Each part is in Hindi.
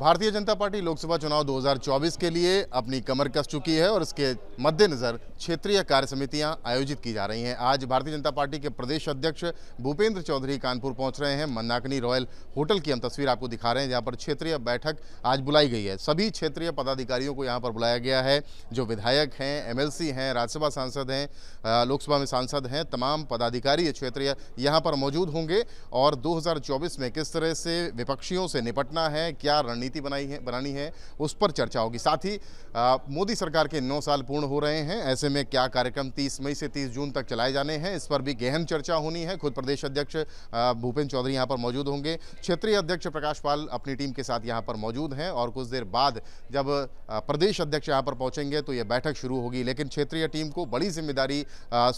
भारतीय जनता पार्टी लोकसभा चुनाव 2024 के लिए अपनी कमर कस चुकी है और इसके मद्देनज़र क्षेत्रीय कार्य समितियां आयोजित की जा रही हैं आज भारतीय जनता पार्टी के प्रदेश अध्यक्ष भूपेंद्र चौधरी कानपुर पहुंच रहे हैं मन्नाकनी रॉयल होटल की हम तस्वीर आपको दिखा रहे हैं जहां पर क्षेत्रीय बैठक आज बुलाई गई है सभी क्षेत्रीय पदाधिकारियों को यहाँ पर बुलाया गया है जो विधायक हैं एम हैं राज्यसभा सांसद हैं लोकसभा में सांसद हैं तमाम पदाधिकारी क्षेत्रीय यहाँ पर मौजूद होंगे और दो में किस तरह से विपक्षियों से निपटना है क्या रणनीति रणनीति बनाई है बनानी है उस पर चर्चा होगी साथ ही मोदी सरकार के नौ साल पूर्ण हो रहे हैं ऐसे में क्या कार्यक्रम तीस मई से तीस जून तक चलाए जाने हैं इस पर भी गहन चर्चा होनी है खुद प्रदेश अध्यक्ष भूपेन्द्र चौधरी यहाँ पर मौजूद होंगे क्षेत्रीय अध्यक्ष प्रकाश पाल अपनी टीम के साथ यहाँ पर मौजूद हैं और कुछ देर बाद जब प्रदेश अध्यक्ष यहाँ पर पहुँचेंगे तो ये बैठक शुरू होगी लेकिन क्षेत्रीय टीम को बड़ी जिम्मेदारी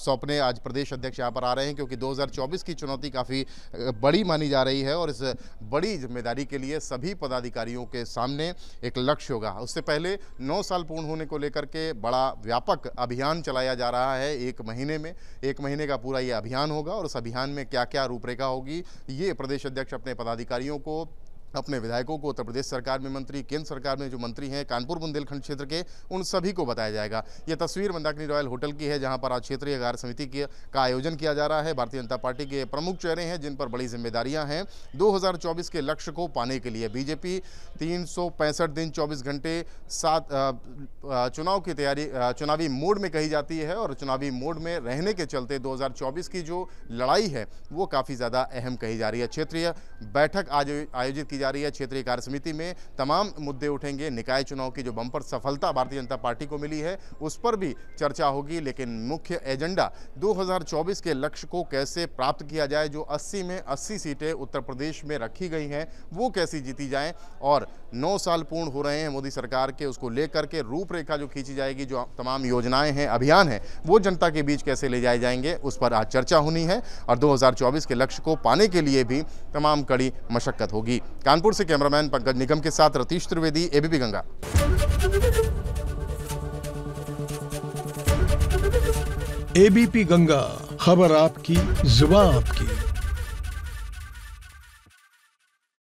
सौंपने आज प्रदेश अध्यक्ष यहाँ पर आ रहे हैं क्योंकि 2024 की चुनौती काफ़ी बड़ी मानी जा रही है और इस बड़ी जिम्मेदारी के लिए सभी पदाधिकारियों अधिकारियों के सामने एक लक्ष्य होगा उससे पहले नौ साल पूर्ण होने को लेकर के बड़ा व्यापक अभियान चलाया जा रहा है एक महीने में एक महीने का पूरा ये अभियान होगा और उस अभियान में क्या क्या रूपरेखा होगी ये प्रदेश अध्यक्ष अपने पदाधिकारियों को अपने विधायकों को उत्तर प्रदेश सरकार में मंत्री केंद्र सरकार में जो मंत्री हैं कानपुर बुंदेलखंड क्षेत्र के उन सभी को बताया जाएगा ये तस्वीर मंदाकिनी रॉयल होटल की है जहां पर आज क्षेत्रीय कार्य समिति के का आयोजन किया जा रहा है भारतीय जनता पार्टी के प्रमुख चेहरे हैं जिन पर बड़ी जिम्मेदारियां हैं 2024 के लक्ष्य को पाने के लिए बीजेपी तीन दिन चौबीस घंटे सात चुनाव की तैयारी चुनावी मोड में कही जाती है और चुनावी मोड में रहने के चलते दो की जो लड़ाई है वो काफ़ी ज़्यादा अहम कही जा रही है क्षेत्रीय बैठक आज आयोजित की जा रही है क्षेत्रीय कार्य समिति में तमाम मुद्दे उठेंगे निकाय चुनाव की जो बंपर सफलता भारतीय जनता पार्टी को मिली है उस पर भी चर्चा होगी लेकिन मुख्य एजेंडा 2024 के लक्ष्य को कैसे प्राप्त किया जाए जो 80 में 80 सीटें उत्तर प्रदेश में रखी गई हैं वो कैसी जीती जाएं और नौ साल पूर्ण हो रहे हैं मोदी सरकार के उसको लेकर के रूपरेखा जो खींची जाएगी जो तमाम योजनाएं हैं अभियान हैं वो जनता के बीच कैसे ले जाए जाएंगे उस पर आज चर्चा होनी है और दो के लक्ष्य को पाने के लिए भी तमाम कड़ी मशक्क़त होगी कानपुर से कैमरामैन पंकज निगम के साथ रतीश त्रिवेदी एबीपी गंगा एबीपी गंगा खबर आपकी जुबा आपकी